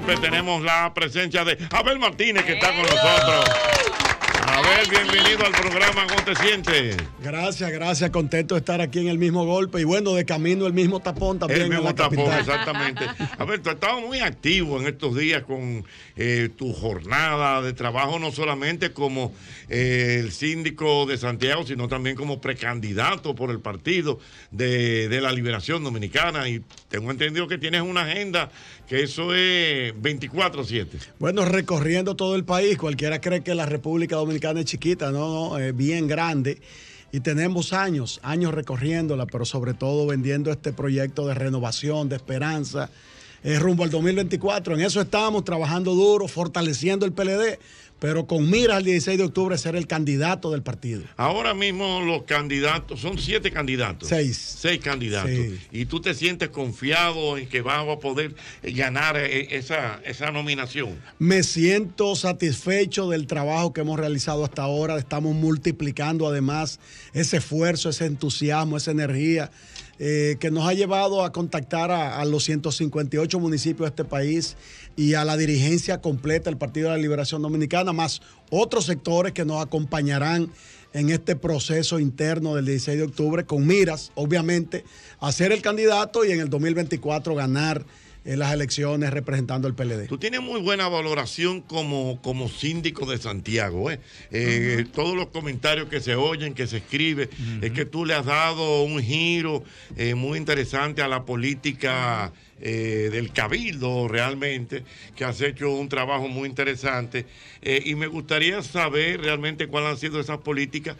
tenemos la presencia de Abel Martínez que está con nosotros. Abel, bienvenido al programa, ¿cómo te sientes? Gracias, gracias, contento de estar aquí en el mismo golpe y bueno, de camino el mismo tapón también. El mismo tapón, exactamente. Abel, tú has estado muy activo en estos días con eh, tu jornada de trabajo, no solamente como eh, el síndico de Santiago, sino también como precandidato por el partido de la Liberación Dominicana y tengo entendido que tienes una agenda que eso es 24-7. Bueno, recorriendo todo el país, cualquiera cree que la República Dominicana es chiquita, no, no, es bien grande. Y tenemos años, años recorriéndola, pero sobre todo vendiendo este proyecto de renovación, de esperanza, eh, rumbo al 2024. En eso estamos, trabajando duro, fortaleciendo el PLD, pero con mira el 16 de octubre ser el candidato del partido. Ahora mismo los candidatos, son siete candidatos. Seis. Seis candidatos. Y tú te sientes confiado en que vas a poder ganar eh, eh, esa, nominación. Me siento satisfecho del trabajo que hemos realizado hasta ahora. Estamos multiplicando además ese esfuerzo, ese entusiasmo, esa energía. Eh, que nos ha llevado a contactar a los 158 municipios de este país y a la dirigencia completa del Partido de la Liberación Dominicana, más otros sectores que nos acompañarán en este proceso interno del 16 de octubre con miras, obviamente, a ser el candidato y en el 2024 ganar eh, las elecciones representando al PLD. Tú tienes muy buena valoración como, como síndico de Santiago. ¿eh? Eh, todos los comentarios que se oyen, que se escriben, es que tú le has dado un giro muy interesante a la política. Eh, del Cabildo realmente, que has hecho un trabajo muy interesante. Eh, y me gustaría saber realmente cuáles han sido esas políticas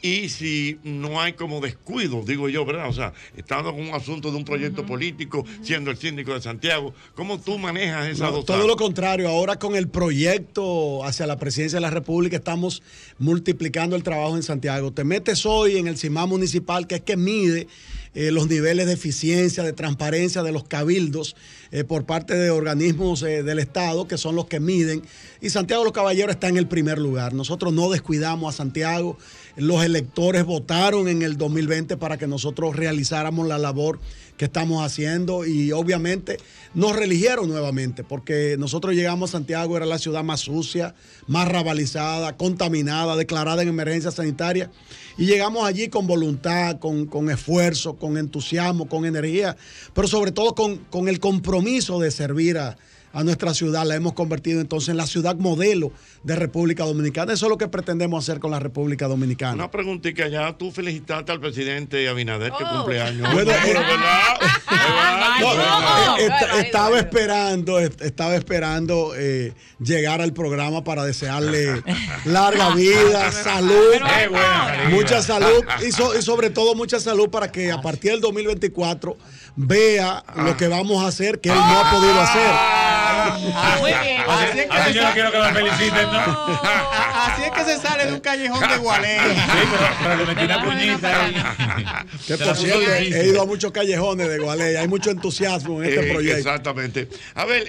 y si no hay como descuido, digo yo, ¿verdad? O sea, estando en un asunto de un proyecto político, siendo el síndico de Santiago, ¿cómo tú manejas esa Todo lo contrario, ahora con el proyecto hacia la presidencia de la República estamos multiplicando el trabajo en Santiago. Te metes hoy en el CIMA municipal, que es que mide eh, los niveles de eficiencia, de transparencia de los cabildos eh, por parte de organismos eh, del Estado, que son los que miden. Y Santiago de los Caballeros está en el primer lugar. Nosotros no descuidamos a Santiago. Los electores votaron en el 2020 para que nosotros realizáramos la labor que estamos haciendo y obviamente nos religieron nuevamente porque nosotros llegamos a Santiago, era la ciudad más sucia, más rabalizada, contaminada, declarada en emergencia sanitaria y llegamos allí con voluntad, con, esfuerzo, con entusiasmo, con energía, pero sobre todo con, con el compromiso de servir a, a nuestra ciudad, la hemos convertido entonces en la ciudad modelo de República Dominicana. Eso es lo que pretendemos hacer con la República Dominicana. Una preguntita, ya tú felicitaste al presidente Abinader que oh. cumpleaños. Bueno, estaba esperando, estaba eh, esperando llegar al programa para desearle larga ah, vida, ah, ah, salud, mucha salud y, sobre todo mucha salud para que a partir del 2024 vea lo que vamos a hacer que él no ha podido hacer. Muy bien. Así es que yo no quiero que feliciten, ¿no? Así es que se sale de un callejón de Gualey. Sí, pero, he ido a muchos callejones de Gualey. Hay mucho entusiasmo en este eh, proyecto. Exactamente. A ver,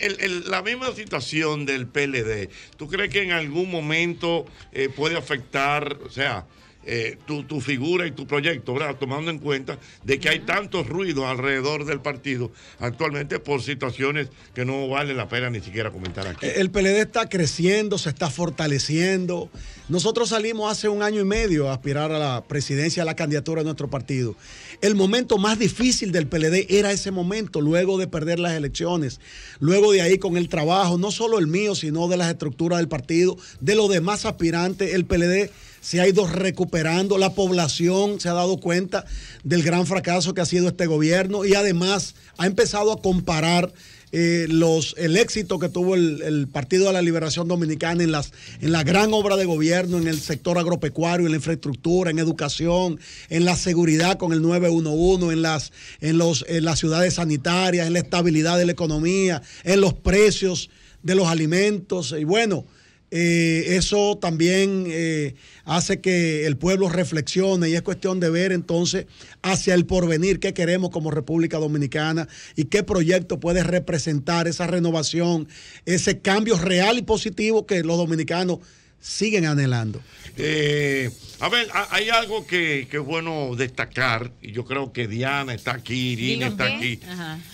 la misma situación del PLD. ¿Tú crees que en algún momento eh, puede afectar, o sea, eh, tu, figura y tu proyecto, ¿verdad? tomando en cuenta de que hay tantos ruidos alrededor del partido actualmente por situaciones que no vale la pena ni siquiera comentar aquí. El PLD está creciendo, se está fortaleciendo. Nosotros salimos hace un año y medio a aspirar a la presidencia, a la candidatura de nuestro partido. El momento más difícil del PLD era ese momento, luego de perder las elecciones, luego de ahí con el trabajo, no solo el mío, sino de las estructuras del partido, de los demás aspirantes, el PLD se ha ido recuperando, la población se ha dado cuenta del gran fracaso que ha sido este gobierno y además ha empezado a comparar eh, los, el éxito que tuvo el, el, Partido de la Liberación Dominicana en, las, en la gran obra de gobierno, en el sector agropecuario, en la infraestructura, en educación, en la seguridad con el 911, en las, en los, en las ciudades sanitarias, en la estabilidad de la economía, en los precios de los alimentos. Y bueno, eh, eso también eh, hace que el pueblo reflexione y es cuestión de ver entonces hacia el porvenir qué queremos como República Dominicana y qué proyecto puede representar esa renovación, ese cambio real y positivo que los dominicanos siguen anhelando. Eh, a ver, hay algo que, que, es bueno destacar, y yo creo que Diana está aquí, Irina está aquí,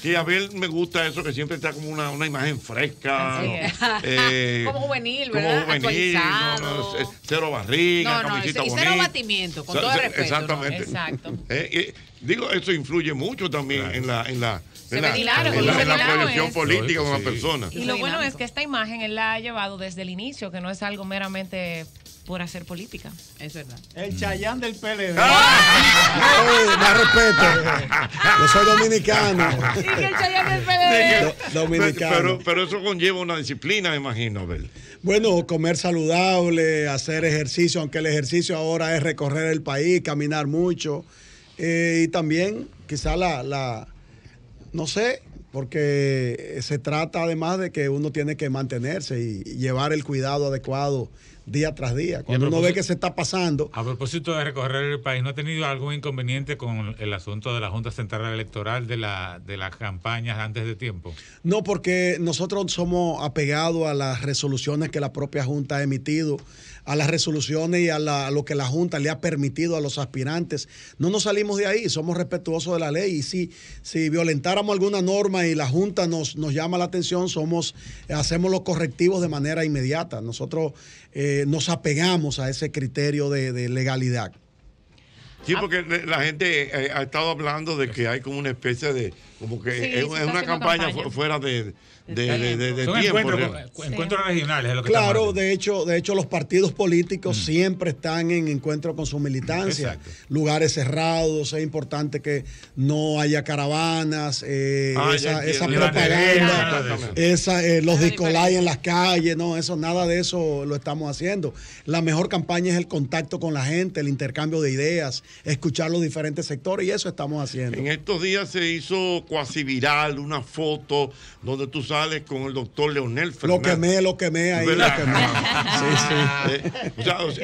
que a ver me gusta eso, que siempre está como una, una imagen fresca, ah, como eh, juvenil, ¿verdad? Como juvenil, cero barriga, camisita y cero batimiento, con todo respeto. Exactamente. Exacto. Eh, eh, digo, eso influye mucho también en la... En la se la, política de una persona. Y lo bueno es que esta imagen él la ha llevado desde el inicio, que no es algo meramente por hacer política. Es verdad. El mm. Chayán del PLD. ¡Ah! más respeto. Yo soy dominicano. Y que el Chayán del PLD. dominicano. Pero, eso conlleva una disciplina, imagino, Bueno, comer saludable, hacer ejercicio, aunque el ejercicio ahora es recorrer el país, caminar mucho. Eh, y también quizá la no sé, porque se trata además de que uno tiene que mantenerse y llevar el cuidado adecuado día tras día. Cuando uno ve que se está pasando. A propósito de recorrer el país, ¿no ha tenido algún inconveniente con el asunto de la Junta Central Electoral de, de las campañas antes de tiempo? No, porque nosotros somos apegados a las resoluciones que la propia Junta ha emitido a las resoluciones y a, lo que la Junta le ha permitido a los aspirantes. No nos salimos de ahí, somos respetuosos de la ley y si, si violentáramos alguna norma y la Junta nos, nos llama la atención, somos, hacemos los correctivos de manera inmediata. Nosotros eh, nos apegamos a ese criterio de, legalidad. Sí, porque la gente eh, ha estado hablando de que hay como una especie de como que es, una campaña, fuera de, de, de, Encuentros, regionales. claro, de hecho, de hecho los partidos políticos mm. siempre están en encuentro con su militancia. Lugares cerrados, es importante que no haya caravanas, eh, ah, esa, esa propaganda, esa, eh, los discolay en las calles, no, eso nada de eso lo estamos haciendo. La mejor campaña es el contacto con la gente, el intercambio de ideas, escuchar los diferentes sectores y eso estamos haciendo. En estos días se hizo cuasi viral, una foto donde tú sales con el doctor Leonel Fernández. Lo quemé, lo quemé ahí, lo eh,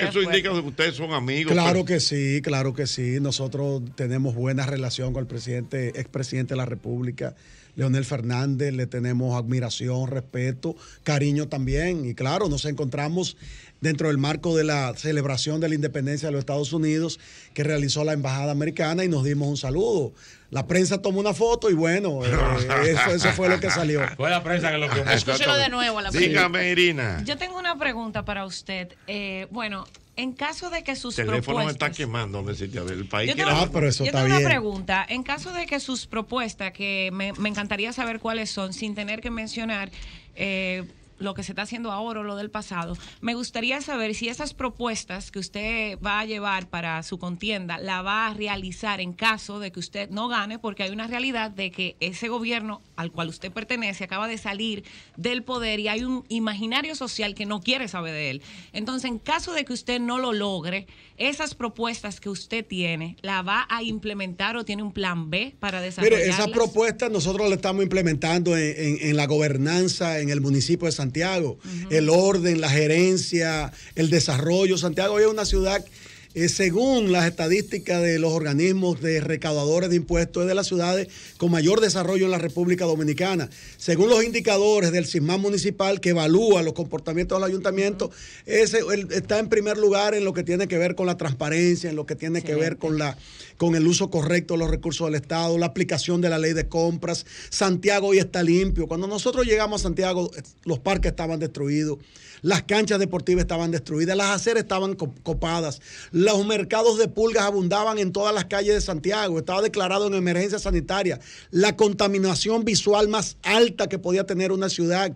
eso indica que ustedes son amigos. Claro que sí, claro que sí. Nosotros tenemos buena relación con el presidente, expresidente de la República. Leonel Fernández, le tenemos admiración, respeto, cariño también. Y claro, nos encontramos dentro del marco de la celebración de la independencia de los Estados Unidos que realizó la Embajada Americana y nos dimos un saludo. La prensa tomó una foto y bueno, eh, eso, fue lo que salió. Fue la prensa que lo tomó. Escúchelo de nuevo. La Dígame, Irina. Yo tengo una pregunta para usted. Eh, bueno, en caso de que sus teléfono propuestas... está quemando, me ver, el país yo ah, pero eso yo tengo una pregunta. En caso de que sus propuestas, que me, me encantaría saber cuáles son, sin tener que mencionar eh, lo que se está haciendo ahora o lo del pasado, me gustaría saber si esas propuestas que usted va a llevar para su contienda la va a realizar en caso de que usted no gane, porque hay una realidad de que ese gobierno al cual usted pertenece acaba de salir del poder y hay un imaginario social que no quiere saber de él. Entonces, en caso de que usted no lo logre, esas propuestas que usted tiene, ¿la va a implementar o tiene un plan B para desarrollar? Mire, esas propuestas nosotros las estamos implementando en, la gobernanza en el municipio de Santiago. Santiago, el orden, la gerencia, el desarrollo. Santiago es una ciudad, eh, según las estadísticas de los organismos de recaudadores de impuestos, de las ciudades con mayor desarrollo en la República Dominicana. Según los indicadores del CISMAN municipal que evalúa los comportamientos del ayuntamiento, ese, está en primer lugar en lo que tiene que ver con la transparencia, en lo que tiene que ver con la con el uso correcto de los recursos del Estado, la aplicación de la ley de compras. Santiago hoy está limpio. Cuando nosotros llegamos a Santiago, los parques estaban destruidos, las canchas deportivas estaban destruidas, las aceras estaban copadas, los mercados de pulgas abundaban en todas las calles de Santiago, estaba declarado en emergencia sanitaria, la contaminación visual más alta que podía tener una ciudad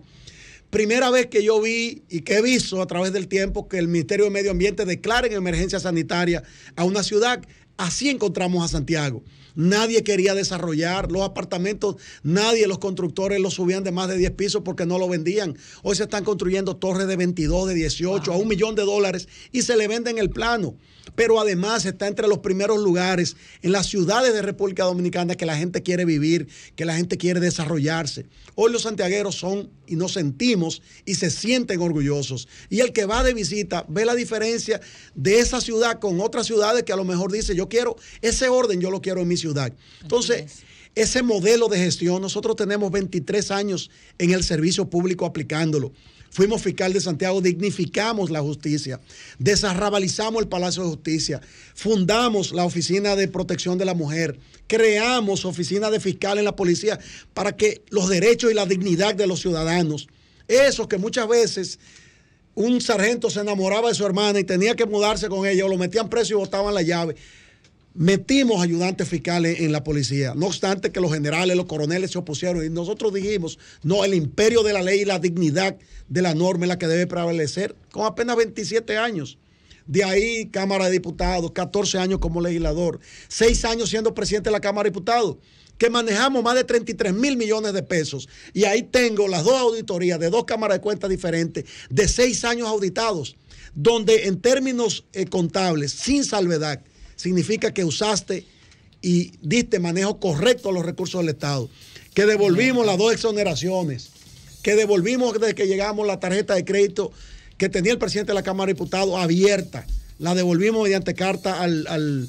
primera vez que yo vi y que he visto a través del tiempo que el Ministerio de Medio Ambiente declare en emergencia sanitaria a una ciudad Así encontramos a Santiago. Nadie quería desarrollar los apartamentos, nadie, los constructores los subían de más de 10 pisos porque no lo vendían. Hoy se están construyendo torres de 22, de 18, a un millón de dólares y se le venden el plano pero además está entre los primeros lugares en las ciudades de República Dominicana que la gente quiere vivir, que la gente quiere desarrollarse. Hoy los santiagueros son y nos sentimos y se sienten orgullosos. Y el que va de visita ve la diferencia de esa ciudad con otras ciudades que a lo mejor dice, yo quiero ese orden, yo lo quiero en mi ciudad. Entonces ese modelo de gestión, nosotros tenemos 23 años en el servicio público aplicándolo. Fuimos fiscal de Santiago, dignificamos la justicia, desarrabalizamos el Palacio de Justicia, fundamos la Oficina de Protección de la Mujer, creamos oficina de fiscal en la policía para que los derechos y la dignidad de los ciudadanos, eso que muchas veces un sargento se enamoraba de su hermana y tenía que mudarse con ella, o lo metían preso y botaban la llave metimos ayudantes fiscales en la policía. No obstante que los generales, los coroneles se opusieron y nosotros dijimos, no, el imperio de la ley y la dignidad de la norma es la que debe prevalecer con apenas 27 años. De ahí Cámara de Diputados, 14 años como legislador, 6 años siendo presidente de la Cámara de Diputados, que manejamos más de 33 mil millones de pesos. Y ahí tengo las dos auditorías de dos cámaras de cuentas diferentes, de 6 años auditados donde en términos eh, contables, sin salvedad, significa que usaste y diste manejo correcto a los recursos del Estado. Que devolvimos las dos exoneraciones, que devolvimos desde que llegamos la tarjeta de crédito que tenía el presidente de la Cámara de Diputados abierta, la devolvimos mediante carta al,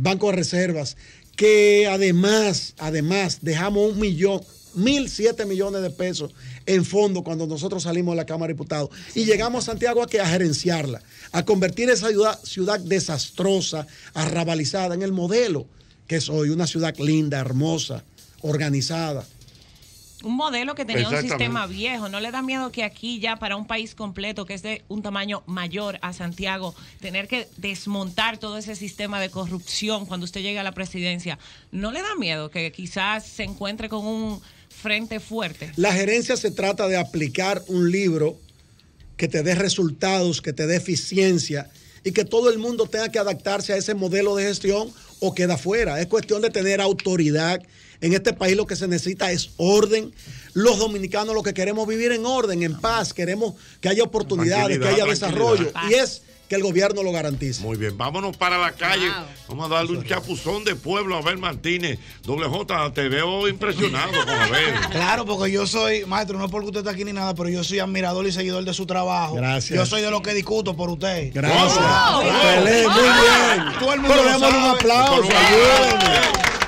Banco de Reservas, que además, además dejamos un millón, mil siete millones de pesos en fondo cuando nosotros salimos de la Cámara de Diputados. Y llegamos a Santiago a gerenciarla, a convertir esa ciudad, ciudad desastrosa, arrabalizada, en el modelo que es hoy, una ciudad linda, hermosa, organizada. Un modelo que tenía un sistema viejo. ¿No le da miedo que aquí ya para un país completo que es de un tamaño mayor a Santiago, tener que desmontar todo ese sistema de corrupción cuando usted llegue a la presidencia? ¿No le da miedo que quizás se encuentre con un frente fuerte. La gerencia se trata de aplicar un libro que te dé resultados, que te dé eficiencia y que todo el mundo tenga que adaptarse a ese modelo de gestión o queda fuera. Es cuestión de tener autoridad. En este país lo que se necesita es orden. Los dominicanos lo que queremos vivir en orden, en paz, queremos que haya oportunidades, que haya desarrollo. Y es que el gobierno lo garantice. Muy bien, vámonos para la calle. Vamos a darle un chapuzón de pueblo a ver. Martínez. Doble te veo impresionado con Claro, porque yo soy, maestro, no es porque usted está aquí ni nada, pero yo soy admirador y seguidor de su trabajo. Gracias. Yo soy de los que discuto por usted. Gracias. muy bien. Todo el mundo le damos un aplauso.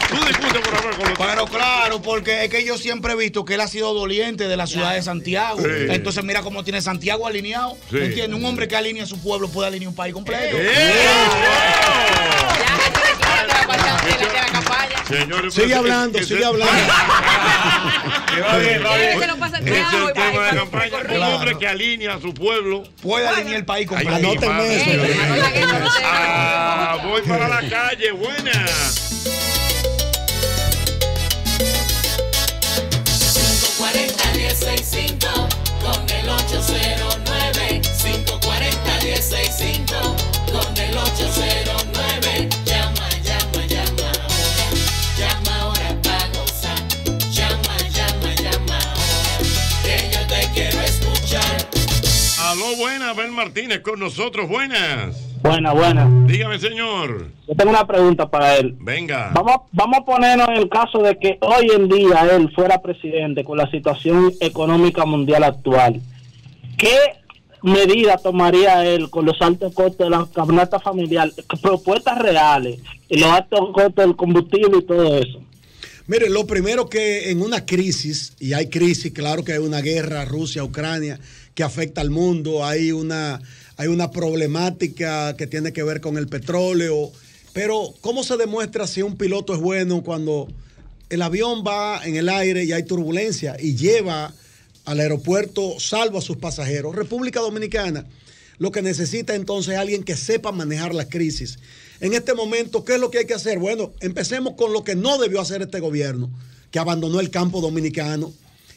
Tú por hablar con Pero claro, porque es que yo siempre he visto que él ha sido doliente de la ciudad de Santiago. Entonces mira cómo tiene Santiago alineado. Sí. Un hombre que alinea a su pueblo puede alinear un país completo. ¡Eh! sigue pues, hablando, sigue hablando. va Un hombre que alinea a su pueblo puede alinear el país completo. Eh, ah, Voy para la calle, buena. Martínez con nosotros. Buenas. Buenas, buenas. Dígame, señor. Yo tengo una pregunta para él. Venga. Vamos, vamos a ponernos en el caso de que hoy en día él fuera presidente con la situación económica mundial actual. ¿Qué medida tomaría él con los altos costos de la camioneta familiar? Propuestas reales, los altos costos del combustible y todo eso. Mire, lo primero que en una crisis, y hay crisis, claro que hay una guerra Rusia-Ucrania, que afecta al mundo, hay una, hay una problemática que tiene que ver con el petróleo. Pero, ¿cómo se demuestra si un piloto es bueno cuando el avión va en el aire y hay turbulencia y lleva al aeropuerto salvo a sus pasajeros? República Dominicana lo que necesita entonces es alguien que sepa manejar las crisis. En este momento, ¿qué es lo que hay que hacer? Bueno, empecemos con lo que no debió hacer este gobierno, que abandonó el campo dominicano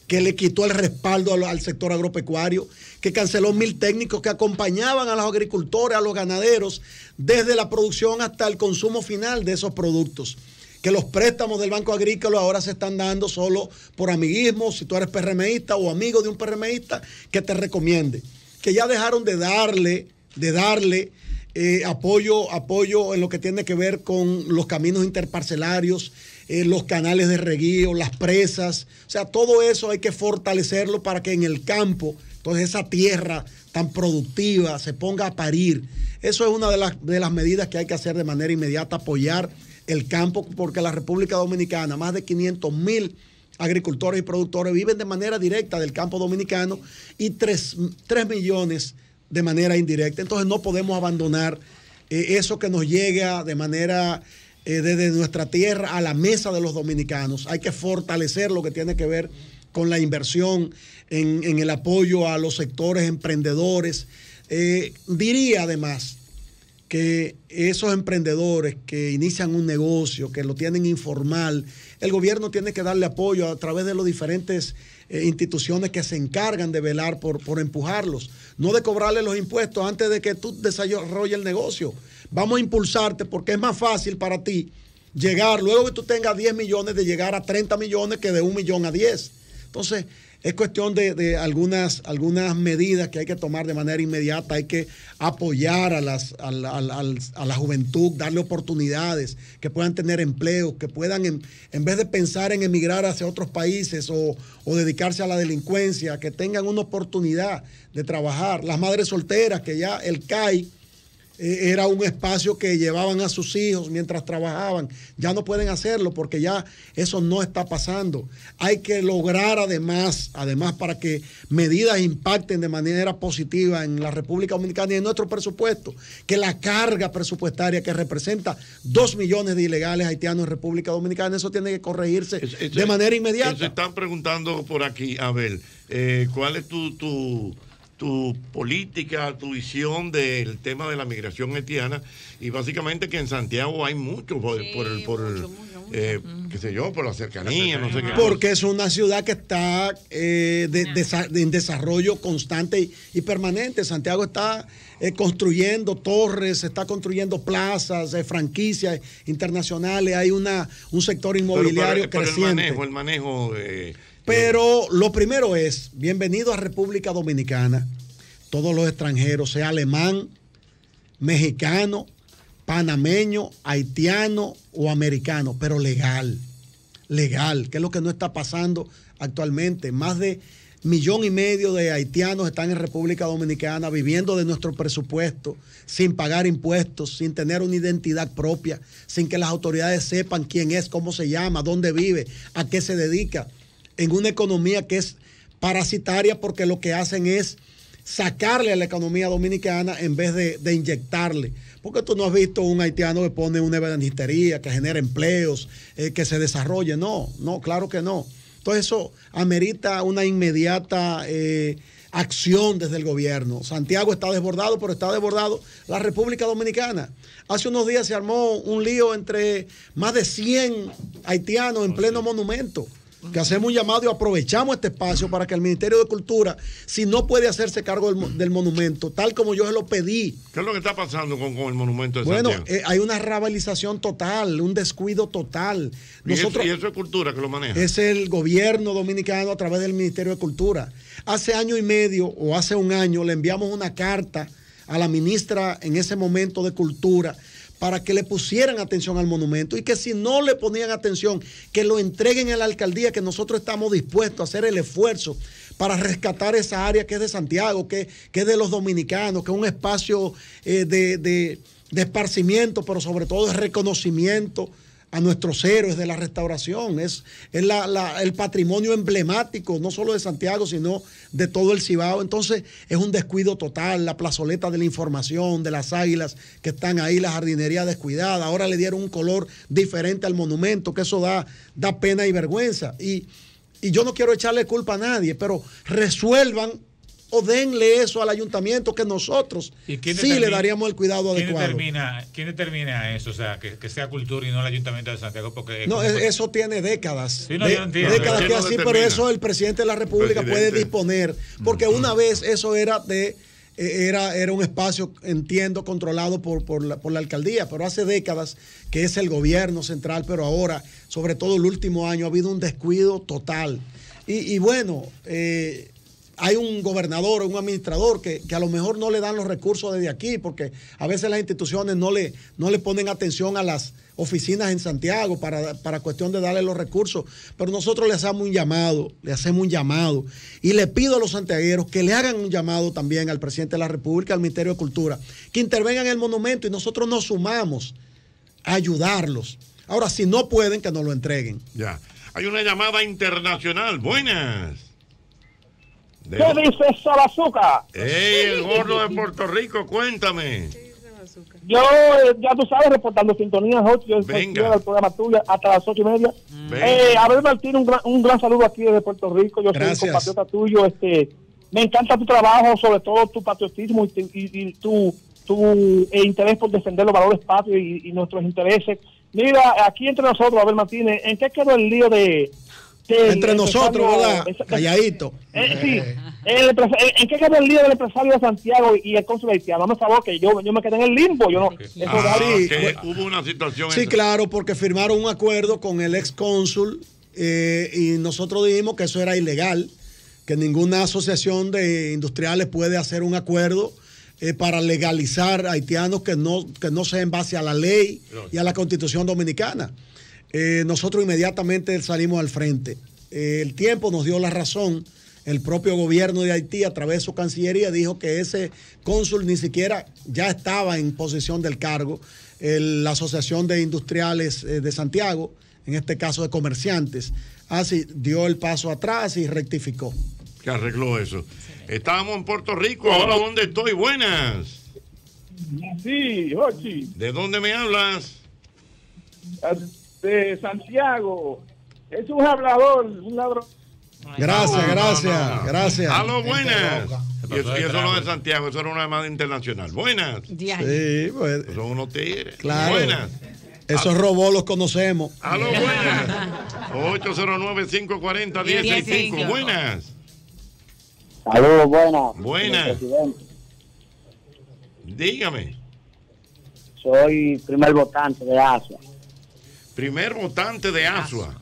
que le quitó el respaldo al, sector agropecuario, que canceló mil técnicos que acompañaban a los agricultores, a los ganaderos, desde la producción hasta el consumo final de esos productos. Que los préstamos del Banco Agrícola ahora se están dando solo por amiguismo, si tú eres PRMista o amigo de un PRMista, que te recomiende. Que ya dejaron de darle, de darle eh, apoyo, apoyo en lo que tiene que ver con los caminos interparcelarios, eh, los canales de reguío, las presas. O sea, todo eso hay que fortalecerlo para que en el campo, entonces pues, esa tierra tan productiva se ponga a parir. Eso es una de las, medidas que hay que hacer de manera inmediata, apoyar el campo, porque la República Dominicana, más de 500 mil agricultores y productores viven de manera directa del campo dominicano y 3, millones de manera indirecta. Entonces no podemos abandonar eh, eso que nos llega de manera eh, desde nuestra tierra a la mesa de los dominicanos. Hay que fortalecer lo que tiene que ver con la inversión en, el apoyo a los sectores emprendedores. Eh, diría además que esos emprendedores que inician un negocio, que lo tienen informal, el gobierno tiene que darle apoyo a través de las diferentes eh, instituciones que se encargan de velar por, por empujarlos, no de cobrarle los impuestos antes de que tú desarrolles el negocio vamos a impulsarte porque es más fácil para ti llegar, luego que tú tengas 10 millones, de llegar a 30 millones que de un millón a 10. Entonces, es cuestión de, algunas, algunas medidas que hay que tomar de manera inmediata. Hay que apoyar a, las, a, la, juventud, darle oportunidades, que puedan tener empleo, que puedan, en, vez de pensar en emigrar hacia otros países o, o, dedicarse a la delincuencia, que tengan una oportunidad de trabajar. Las madres solteras, que ya el CAI eh, era un espacio que llevaban a sus hijos mientras trabajaban. Ya no pueden hacerlo porque ya eso no está pasando. Hay que lograr además, además para que medidas impacten de manera positiva en la República Dominicana y en nuestro presupuesto, que la carga presupuestaria que representa dos millones de ilegales haitianos en República Dominicana, eso tiene que corregirse de manera inmediata. Se están preguntando por aquí, Abel, eh, ¿cuál es tu tu política, tu visión del tema de la migración haitiana y básicamente que en Santiago hay mucho por, por el, eh, qué sé yo, por la cercanía, no sé qué. Porque es una ciudad que está eh, en desarrollo constante y, permanente. Santiago está eh, construyendo torres, está construyendo plazas, franquicias internacionales, hay una un sector inmobiliario creciente. el manejo, el manejo pero lo primero es, bienvenido a República Dominicana, todos los extranjeros, sea alemán, mexicano, panameño, haitiano o americano, pero legal, legal, que es lo que no está pasando actualmente. Más de millón y medio de haitianos están en República Dominicana viviendo de nuestro presupuesto, sin pagar impuestos, sin tener una identidad propia, sin que las autoridades sepan quién es, cómo se llama, dónde vive, a qué se dedica en una economía que es parasitaria porque lo que hacen es sacarle a la economía dominicana en vez de, inyectarle. Porque tú no has visto un haitiano que pone una evangelistería, que genera empleos, eh, que se desarrolle. No, no, claro que no. Todo eso amerita una inmediata eh, acción desde el gobierno. Santiago está desbordado, pero está desbordado la República Dominicana. Hace unos días se armó un lío entre más de 100 haitianos en oh, pleno monumento que hacemos un llamado y aprovechamos este espacio para que el Ministerio de Cultura, si no puede hacerse cargo del, monumento, tal como yo se lo pedí. ¿Qué es lo que está pasando con, el monumento de Bueno, eh, hay una rabalización total, un descuido total. Nosotros, ¿Y eso es cultura que lo maneja? Es el gobierno dominicano a través del Ministerio de Cultura. Hace año y medio o hace un año le enviamos una carta a la ministra en ese momento de Cultura para que le pusieran atención al monumento y que si no le ponían atención, que lo entreguen a la alcaldía, que nosotros estamos dispuestos a hacer el esfuerzo para rescatar esa área que es de Santiago, que, es de los dominicanos, que es un espacio eh, de, de, de esparcimiento, pero sobre todo de reconocimiento a nuestros héroes de la restauración. Es, el patrimonio emblemático, no solo de Santiago, sino de todo el Cibao. Entonces es un descuido total, la plazoleta de la información, de las águilas que están ahí, la jardinería descuidada. Ahora le dieron un color diferente al monumento, que eso da, da pena y vergüenza. Y, y yo no quiero echarle culpa a nadie, pero resuelvan o denle eso al ayuntamiento que nosotros sí le daríamos el cuidado ¿quién adecuado. ¿Quién determina eso? O sea, que, sea cultura y no el ayuntamiento de Santiago. Porque, no, eso tiene décadas. Sí, no, de, décadas que así, pero eso el presidente de la República puede disponer. Porque una vez eso era de e, era, era un espacio, entiendo, controlado por, la, alcaldía, pero hace décadas que es el gobierno central, pero ahora, sobre todo el último año, ha habido un descuido total. Y, bueno, eh, hay un gobernador o un administrador que, a lo mejor no le dan los recursos desde aquí, porque a veces las instituciones no le, no le ponen atención a las oficinas en Santiago para, para cuestión de darle los recursos. Pero nosotros le hacemos un llamado, le hacemos un llamado. Y le pido a los santiagueros que le hagan un llamado también al presidente de la República, al Ministerio de Cultura, que intervengan en el monumento y nosotros nos sumamos a ayudarlos. Ahora, si no pueden, que nos lo entreguen. Ya. Hay una llamada internacional. Buenas. ¿Qué dice Sabazuca ¡Ey, el gordo de Puerto Rico, cuéntame! Yo, eh, ya tú sabes, reportando sintonía, yo Venga. el programa tuyo hasta las ocho y media. Mm. Eh, Abel Martín, un gran, un gran saludo aquí desde Puerto Rico. Yo soy un compatriota tuyo. Este, me encanta tu trabajo, sobre todo tu patriotismo y, tu, tu eh, interés por defender los valores patrios y, nuestros intereses. Mira, aquí entre nosotros, Abel Martínez, ¿en qué quedó el lío de, entre eh, nosotros, ¿verdad? Calladito. Eh, sí. Eh. ¿En qué quedó el líder del empresario de Santiago y el cónsul haitiano? a favor, que yo, me quedé en el limbo. Yo no, sí, ah, hubo una situación. Sí, claro, porque firmaron un acuerdo con el ex cónsul y nosotros dijimos que eso era ilegal, que ninguna asociación de industriales puede hacer un acuerdo. para legalizar a haitianos que no, que no sea en base a la ley y a la constitución dominicana. Eh, nosotros inmediatamente salimos al frente. Eh, el tiempo nos dio la razón. El propio gobierno de Haití, a través de su Cancillería, dijo que ese cónsul ni siquiera ya estaba en posición del cargo. la Asociación de Industriales eh, de Santiago, en este caso de comerciantes, así dio el paso atrás y rectificó. Que arregló eso. Estábamos en Puerto Rico, ahora ¿dónde estoy? Buenas. Sí, ¿De dónde me hablas? Ah, de Santiago. Es un hablador, un ladrón. Gracias, gracias, gracias. buenas. Y eso, no de Santiago, eso era una llamada internacional. Buenas. Sí, pues, Son unos Buenas. Esos robos los conocemos. lo buenas. 809 540 1065 Buenas. Saludos, buenas. Buenas. Dígame. Soy primer votante de asia Primer votante de Asua.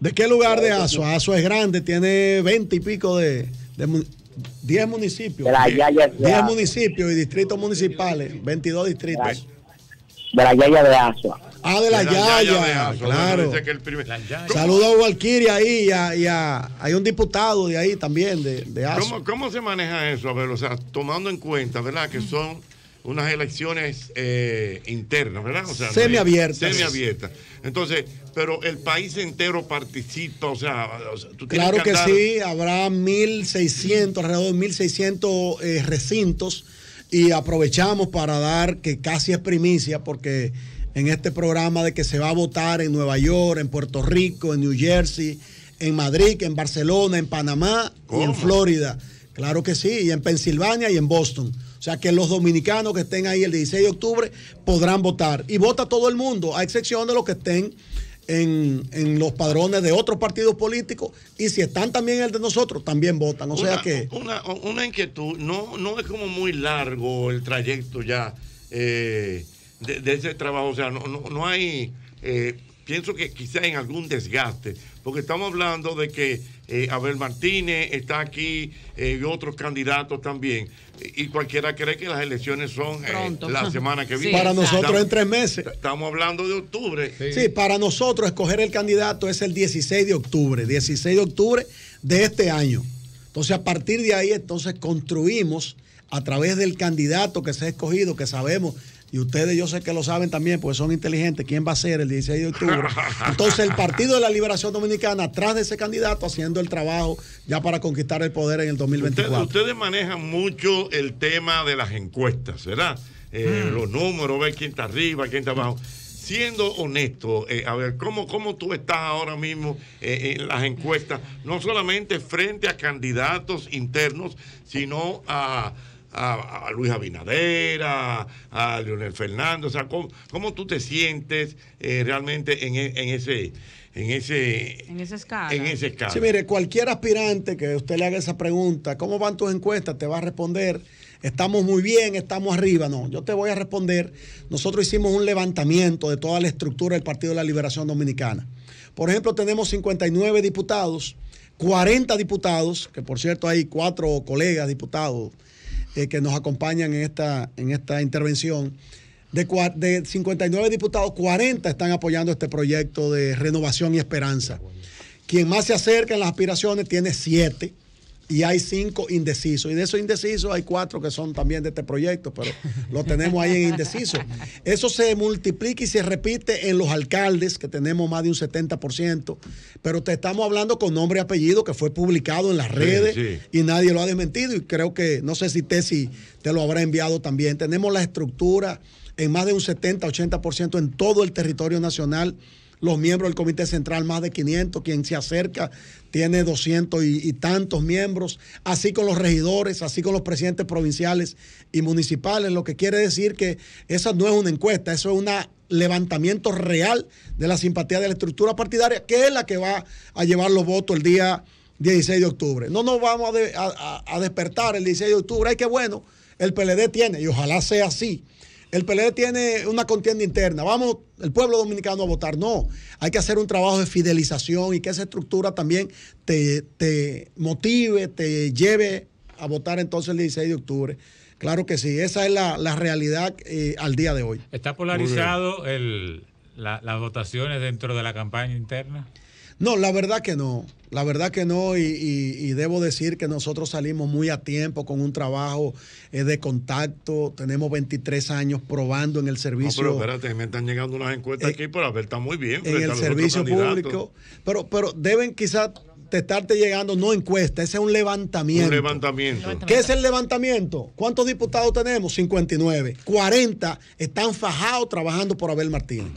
¿De qué lugar de Asua? Asua es grande, tiene veinte y pico de, de 10 municipios. De 10, municipios y distritos municipales, 22 distritos. De la Yaya de Asua. Ah, de la, Yaya, de Asua, claro. Saludos a Walkiri ahí y a, hay un diputado de ahí también, de, de Asua. ¿Cómo, ¿Cómo, se maneja eso? A ver, o sea, tomando en cuenta, ¿verdad? Que mm. son unas elecciones eh, internas, ¿verdad? O sea, semiabiertas. Semiabiertas. Entonces, pero el país entero participa, o sea, Claro que, sí, habrá 1.600, alrededor de 1.600 seiscientos eh, recintos y aprovechamos para dar, que casi es primicia, porque en este programa de que se va a votar en Nueva York, en Puerto Rico, en New Jersey, en Madrid, en Barcelona, en Panamá y en Florida. Claro que sí, y en Pensilvania y en Boston. O sea, que los dominicanos que estén ahí el 16 de octubre podrán votar. Y vota todo el mundo, a excepción de los que estén en, en, los padrones de otros partidos políticos y si están también en el de nosotros, también votan. O sea que. Una, inquietud, no, no es como muy largo el trayecto ya eh, de, ese trabajo, o sea, no, no, no hay. Eh, pienso que quizá en algún desgaste, porque estamos hablando de que eh, Abel Martínez está aquí y eh, otros candidatos también, y cualquiera cree que las elecciones son eh, la semana que viene. para nosotros en tres meses. Estamos hablando de octubre. Sí. sí. para nosotros escoger el candidato es el 16 de octubre, 16 de octubre de este año. Entonces, a partir de ahí, entonces construimos a través del candidato que se ha escogido, que sabemos y ustedes yo sé que lo saben también porque son inteligentes, quién va a ser el 16 de octubre. Entonces el Partido de la Liberación Dominicana, atrás de ese candidato, haciendo el trabajo ya para conquistar el poder en el 2024. Ustedes, manejan mucho el tema de las encuestas, ¿verdad? Eh, mm. Los números, ver quién está arriba, quién está abajo. Siendo honesto, eh, a ver, ¿cómo, ¿cómo tú estás ahora mismo eh, en las encuestas? No solamente frente a candidatos internos, sino a a, Luis Abinadera a, Leonel Fernando o sea, ¿cómo, tú te sientes eh, realmente e, en, ese en ese en escala. mire, cualquier aspirante que usted le haga esa pregunta, ¿cómo van tus encuestas? Te va a responder, estamos muy bien, estamos arriba. No, yo te voy a responder, nosotros hicimos un levantamiento de toda la estructura del Partido de la Liberación Dominicana. Por ejemplo, tenemos 59 diputados, 40 diputados, que por cierto hay cuatro colegas diputados eh, que nos acompañan en esta, en esta intervención. De, de 59 diputados, 40 están apoyando este proyecto de renovación y esperanza. Quien más se acerca en las aspiraciones tiene 7 y hay cinco indecisos. Y de esos indecisos hay cuatro que son también de este proyecto, pero lo tenemos ahí en indeciso. Eso se multiplica y se repite en los alcaldes, que tenemos más de un 70%, pero te estamos hablando con nombre y apellido que fue publicado en las redes y nadie lo ha desmentido. Y creo que, no sé si Tesi te lo habrá enviado también. Tenemos la estructura en más de un 70, 80% en todo el territorio nacional los miembros del Comité Central, más de 500, quien se acerca tiene 200 y, tantos miembros, así con los regidores, así con los presidentes provinciales y municipales, lo que quiere decir que esa no es una encuesta, eso es un levantamiento real de la simpatía de la estructura partidaria, que es la que va a llevar los votos el día 16 de octubre. No nos vamos a, despertar el 16 de octubre, ay, que bueno, el PLD tiene, y ojalá sea así, el PLD tiene una contienda interna, vamos el pueblo dominicano a votar. No, hay que hacer un trabajo de fidelización y que esa estructura también te, motive, te lleve a votar entonces el 16 de octubre. Claro que sí, esa es la, realidad eh, al día de hoy. ¿Está polarizado el, la, las votaciones dentro de la campaña interna? No, la verdad que no. La verdad que no, y, debo decir que nosotros salimos muy a tiempo con un trabajo eh, de contacto. Tenemos 23 años probando en el servicio. No, pero espérate, me están llegando unas encuestas eh, aquí a ver, está muy bien. En el servicio público. Pero, pero deben quizás estarte llegando no encuesta, ese es un levantamiento. levantamiento. ¿Qué es el levantamiento? ¿Cuántos diputados tenemos? 59. 40 están fajados trabajando por Abel Martínez.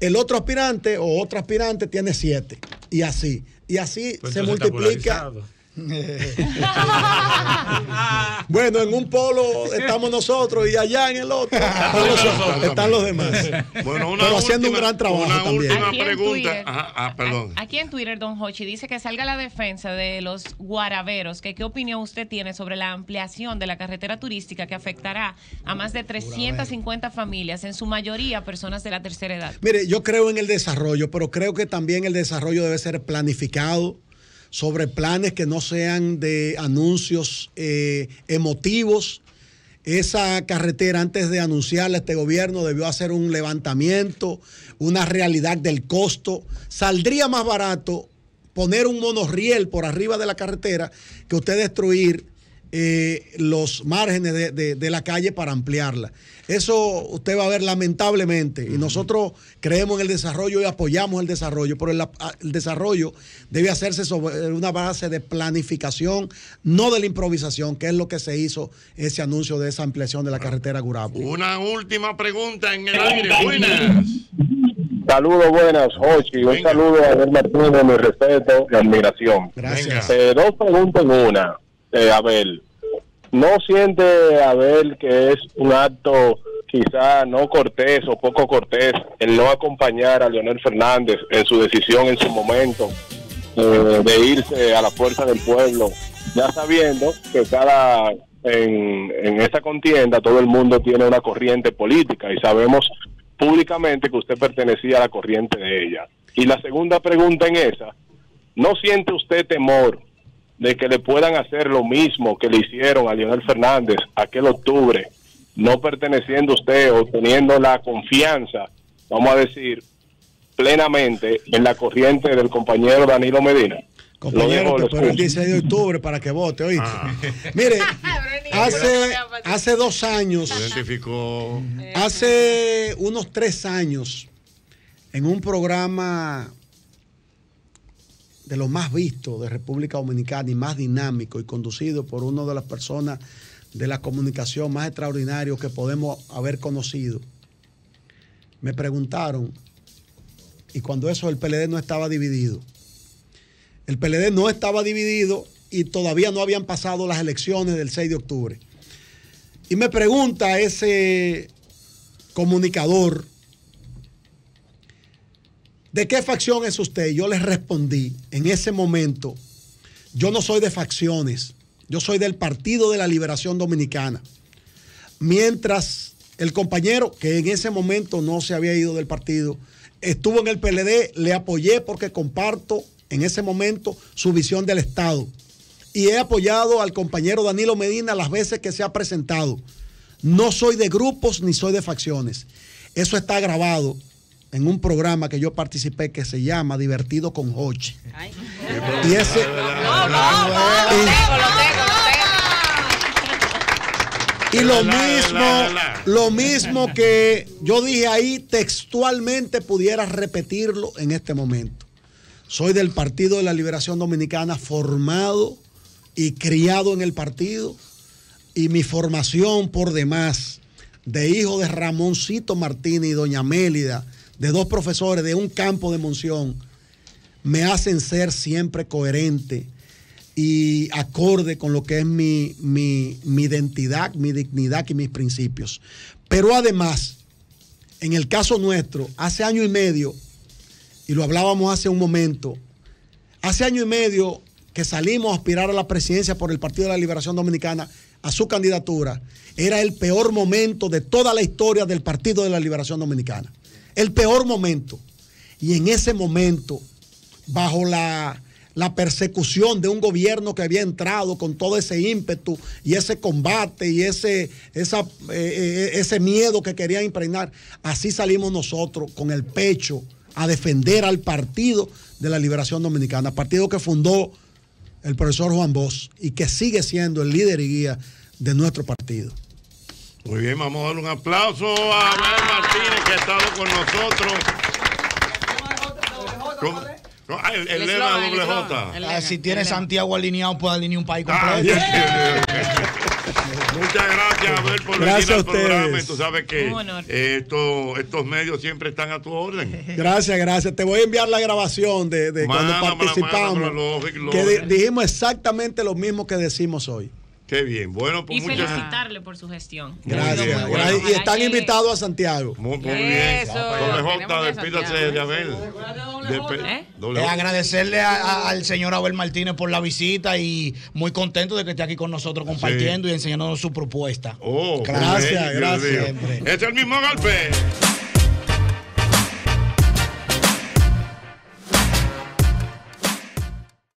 El otro aspirante o otro aspirante tiene 7. Y así. Y así pues se multiplica bueno, en un polo estamos nosotros y allá en el otro están los, demás. Bueno, Pero haciendo un gran trabajo. también. aquí pregunta. En Twitter, ah, Aquí en Twitter, don Hochi dice que salga la defensa de los guaraveros. ¿Qué opinión usted tiene sobre la ampliación de la carretera turística que afectará a más de 350 familias, en su mayoría personas de la tercera edad? Mire, yo creo en el desarrollo, pero creo que también el desarrollo debe ser planificado sobre planes que no sean de anuncios eh, emotivos. Esa carretera, antes de anunciarla, este gobierno debió hacer un levantamiento, una realidad del costo. Saldría más barato poner un monorriel por arriba de la carretera que usted destruir eh, los márgenes de, la calle para ampliarla. Eso usted va a ver lamentablemente, y nosotros creemos en el desarrollo y apoyamos el desarrollo, pero el, desarrollo debe hacerse sobre una base de planificación, no de la improvisación, que es lo que se hizo ese anuncio de esa ampliación de la carretera Gurabo. Una última pregunta en el aire, buenas. Saludos buenas, Jochi. Un saludo a Daniel Martínez, mi respeto y admiración. Gracias. Eh, dos preguntas en una. Eh, Abel. ¿No siente Abel que es un acto quizá no cortés o poco cortés el no acompañar a Leonel Fernández en su decisión en su momento eh, de irse a la fuerza del pueblo, ya sabiendo que cada en, en esta contienda todo el mundo tiene una corriente política y sabemos públicamente que usted pertenecía a la corriente de ella. Y la segunda pregunta en esa, ¿no siente usted temor de que le puedan hacer lo mismo que le hicieron a Leonel Fernández aquel octubre, no perteneciendo usted o teniendo la confianza, vamos a decir, plenamente en la corriente del compañero Danilo Medina. Compañero, el 16 de octubre para que vote, ¿oíste? Ah. Mire, hace, hace dos años, identificó. hace unos tres años, en un programa de lo más visto de República Dominicana y más dinámico y conducido por una de las personas de la comunicación más extraordinario que podemos haber conocido, me preguntaron, y cuando eso el PLD no estaba dividido, el PLD no estaba dividido y todavía no habían pasado las elecciones del 6 de octubre. Y me pregunta ese comunicador, ¿De qué facción es usted? Yo le respondí en ese momento, yo no soy de facciones, yo soy del Partido de la Liberación Dominicana. Mientras el compañero, que en ese momento no se había ido del partido, estuvo en el PLD, le apoyé porque comparto en ese momento su visión del Estado. Y he apoyado al compañero Danilo Medina las veces que se ha presentado. No soy de grupos ni soy de facciones. Eso está grabado en un programa que yo participé que se llama Divertido con Hoche. Y ese. Y lo mismo, lo mismo que yo dije ahí textualmente pudiera repetirlo en este momento. Soy del Partido de la Liberación Dominicana formado y criado en el partido y mi formación por demás de hijo de Ramoncito Martínez y doña Mélida de dos profesores de un campo de Monción, me hacen ser siempre coherente y acorde con lo que es mi, mi identidad, mi dignidad y mis principios. Pero además, en el caso nuestro, hace año y medio, y lo hablábamos hace un momento, hace año y medio que salimos a aspirar a la presidencia por el Partido de la Liberación Dominicana, a su candidatura, era el peor momento de toda la historia del Partido de la Liberación Dominicana el peor momento. Y en ese momento, bajo la, persecución de un gobierno que había entrado con todo ese ímpetu y ese combate y ese, eh, eh, ese miedo que quería impregnar. Así salimos nosotros con el pecho a defender al Partido de la Liberación Dominicana, partido que fundó el profesor Juan Bosch y que sigue siendo el líder y guía de nuestro partido. Muy bien, vamos a darle un aplauso a Abel Martínez que ha estado con nosotros. Ah, el, doble J. Ah, si tiene Santiago alineado, puede alinear un país ah, completo. Muchas gracias, Abel, por el venir al programa. Tú sabes que eh, estos medios siempre están a tu orden. Gracias, gracias. Te voy a enviar la grabación de, cuando participamos. Que dijimos exactamente lo mismo que decimos hoy. Qué bien, bueno, pues y felicitarle por su gestión. Gracias, Y están invitados a Santiago. Muy, bien. Doble J, de Abel. agradecerle al señor Abel Martínez por la visita y muy contento de que esté aquí con nosotros compartiendo y enseñándonos su propuesta. Oh, gracias, gracias. Es el mismo golpe.